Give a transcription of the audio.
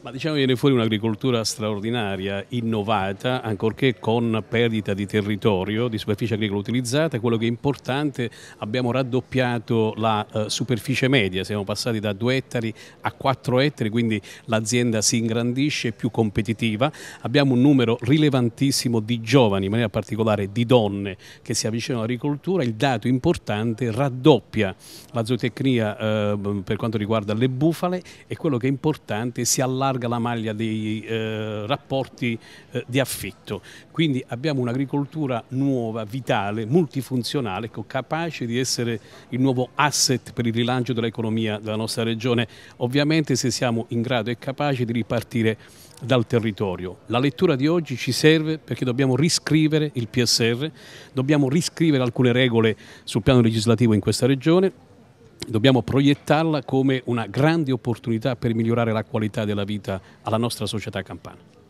Ma diciamo viene fuori un'agricoltura straordinaria, innovata, ancorché con perdita di territorio, di superficie agricola utilizzata. Quello che è importante, abbiamo raddoppiato la eh, superficie media, siamo passati da 2 ettari a 4 ettari, quindi l'azienda si ingrandisce, è più competitiva. Abbiamo un numero rilevantissimo di giovani, in maniera particolare di donne, che si avvicinano all'agricoltura. Il dato importante raddoppia la zootecnia eh, per quanto riguarda le bufale e quello che è importante si allarga larga la maglia dei eh, rapporti eh, di affitto. Quindi abbiamo un'agricoltura nuova, vitale, multifunzionale, capace di essere il nuovo asset per il rilancio dell'economia della nostra regione, ovviamente se siamo in grado e capaci di ripartire dal territorio. La lettura di oggi ci serve perché dobbiamo riscrivere il PSR, dobbiamo riscrivere alcune regole sul piano legislativo in questa regione, dobbiamo proiettarla come una grande opportunità per migliorare la qualità della vita alla nostra società campana.